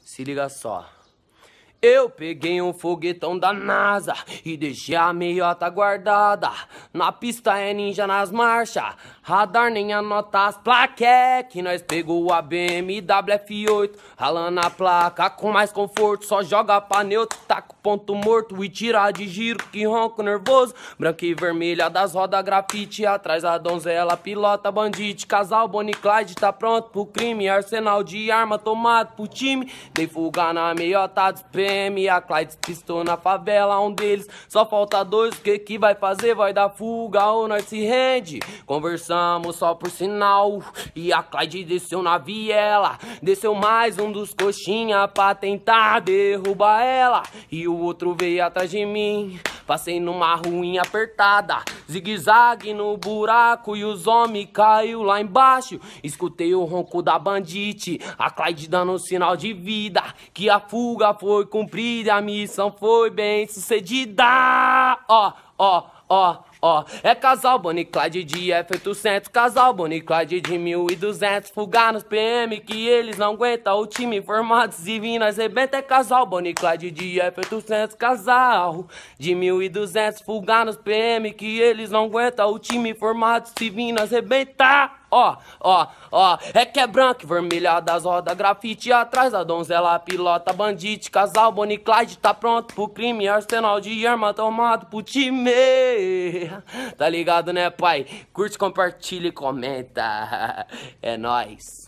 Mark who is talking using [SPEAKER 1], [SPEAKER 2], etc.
[SPEAKER 1] Se liga só. Eu peguei um foguetão da NASA e deixei a meiota guardada. Na pista é ninja nas marchas, radar nem anota as que Nós pegou a BMW F8, ralando a placa com mais conforto. Só joga pra neutro, taca tá o ponto morto e tira de giro que ronco nervoso. Branca e vermelha das rodas grafite, atrás a donzela, pilota bandite. Casal Bonnie Clyde tá pronto pro crime, arsenal de arma tomado pro time. Dei fuga na meiota, despenha e a Clyde pistou na favela, um deles só falta dois, o que que vai fazer? Vai dar fuga ou nós se rende? Conversamos só por sinal e a Clyde desceu na viela, desceu mais um dos coxinha pra tentar derrubar ela e o outro veio atrás de mim. Passei numa ruinha apertada, Zigue-zague no buraco e os homens caiu lá embaixo. Escutei o ronco da bandite, a Clyde dando sinal de vida. Que a fuga foi cumprida, a missão foi bem sucedida. Ó, ó, ó, ó. É casal Bonnie Clyde de F800, casal Bonnie Clyde de 1200. Fugar nos PM que eles não aguentam. O time formado e nós rebenta. É casal Bonnie Clyde de F800, casal de 1200. Fugar nos PM que eles não aguentam. O time formado e nós rebenta ó, ó, ó. É que é branco, vermelhada, das rodas, grafite atrás. A donzela, pilota, bandite, casal, Bonnie Clyde. Tá pronto pro crime, arsenal de arma tomado pro time. Tá ligado, né, pai? Curte, compartilha e comenta. É nóis.